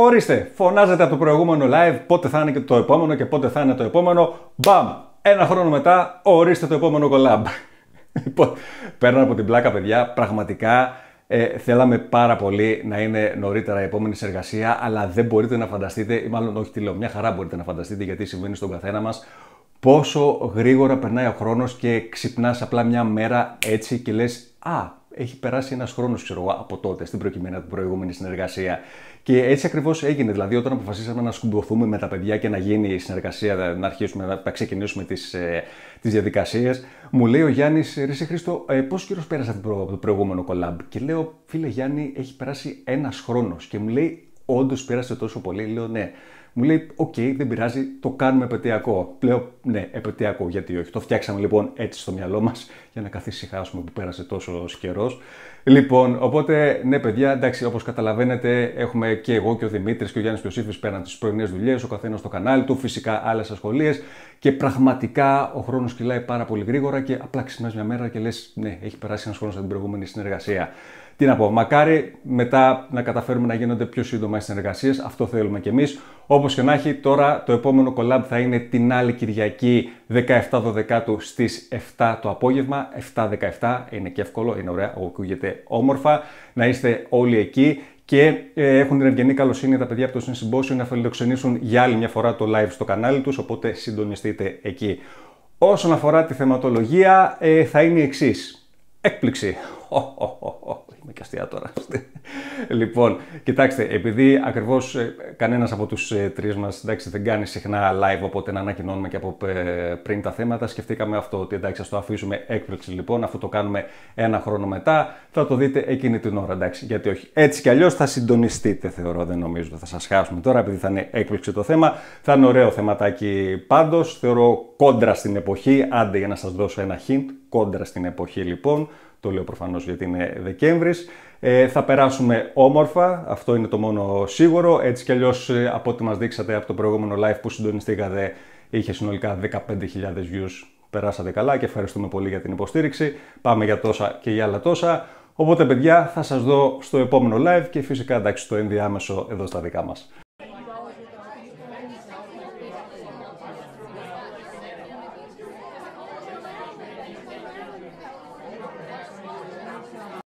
Ορίστε, φωνάζετε από το προηγούμενο live πότε θα είναι και το επόμενο και πότε θα είναι το επόμενο. Μπαμ! Ένα χρόνο μετά, ορίστε το επόμενο κολλάμπ. Λοιπόν, παίρνω από την πλάκα, παιδιά. Πραγματικά ε, θέλαμε πάρα πολύ να είναι νωρίτερα η επόμενη συνεργασία, αλλά δεν μπορείτε να φανταστείτε, ή μάλλον όχι τη λέω, μια χαρά μπορείτε να φανταστείτε γιατί συμβαίνει στον καθένα μας, πόσο γρήγορα περνάει ο χρόνος και ξυπνάς απλά μια μέρα έτσι και λες: Α, έχει περάσει ένας χρόνος, ξέρω εγώ, από τότε, στην προκειμένη την προηγούμενη συνεργασία. Και έτσι ακριβώς έγινε. Δηλαδή, όταν αποφασίσαμε να σκουμπωθούμε με τα παιδιά και να γίνει η συνεργασία, δηλαδή, να αρχίσουμε να ξεκινήσουμε τις τις ε, διαδικασίες, μου λέει ο Γιάννης, Ρε Χρήστο, ε, πόσο καιρός πέρασε από το προηγούμενο κολλάμπ. Και λέω, Φίλε Γιάννη, έχει περάσει ένας χρόνος. Και μου λέει, Όντως πέρασε τόσο πολύ. Λέω, Ναι. Μου λέει, οκ, okay, δεν πειράζει, το κάνουμε επαιτειακό. Πλέον, ναι, επαιτειακό, γιατί όχι. Το φτιάξαμε λοιπόν έτσι στο μυαλό μας για να καθησυχάσουμε που πέρασε τόσο καιρός. Λοιπόν, οπότε, ναι, παιδιά, εντάξει, όπως καταλαβαίνετε, έχουμε και εγώ και ο Δημήτρης και ο Γιάννης Πιωσήφη πέραν τις πρωινές δουλειές, ο καθένας στο κανάλι του, φυσικά άλλες ασχολίες. Και πραγματικά ο χρόνος κυλάει πάρα πολύ γρήγορα και απλά ξυπνάς μια μέρα και λες, ναι, έχει περάσει ένας χρόνος από την προηγούμενη συνεργασία. Τι να πω, μακάρι μετά να καταφέρουμε να γίνονται πιο σύντομα οι συνεργασίες. Αυτό θέλουμε κι εμείς. Όπως και να έχει, τώρα το επόμενο collab θα είναι την άλλη Κυριακή 17 12 στις 7 το απόγευμα. 7-17 είναι και εύκολο, είναι ωραία, ακούγεται όμορφα. Να είστε όλοι εκεί και ε, έχουν την ευγενή καλοσύνη τα παιδιά από το Συνσυμπόσιο να φιλοξενήσουν για άλλη μια φορά το live στο κανάλι τους, οπότε συντονιστείτε εκεί. Όσον αφορά τη θεματολογία, ε, θα είναι η εξής. Έκπληξη με αστεία τώρα. λοιπόν, κοιτάξτε, επειδή ακριβώς ε, κανένας από τους ε, τρεις μας δεν κάνει συχνά live, οπότε να ανακοινώνουμε και από ε, πριν τα θέματα, σκεφτήκαμε αυτό ότι εντάξει, ας το αφήσουμε έκπληξη λοιπόν, αφού το κάνουμε ένα χρόνο μετά, θα το δείτε εκείνη την ώρα. Εντάξει, γιατί όχι. Έτσι κι αλλιώς θα συντονιστείτε, θεωρώ, δεν νομίζω ότι θα σας χάσουμε τώρα, επειδή θα είναι έκπληξη το θέμα. Θα είναι ωραίο θεματάκι πάντως, θεωρώ κόντρα στην εποχή, άντε για να σας δώσω ένα hint, κόντρα στην εποχή λοιπόν, το λέω προφανώς γιατί είναι Δεκέμβρης. Ε, θα περάσουμε όμορφα, αυτό είναι το μόνο σίγουρο. Έτσι κι αλλιώς ε, από ό,τι μας δείξατε από το προηγούμενο live που συντονιστήκατε είχε συνολικά 15.000 views. Περάσατε καλά και ευχαριστούμε πολύ για την υποστήριξη. Πάμε για τόσα και για άλλα τόσα. Οπότε παιδιά θα σας δω στο επόμενο live και φυσικά εντάξει το ενδιάμεσο εδώ στα δικά μας.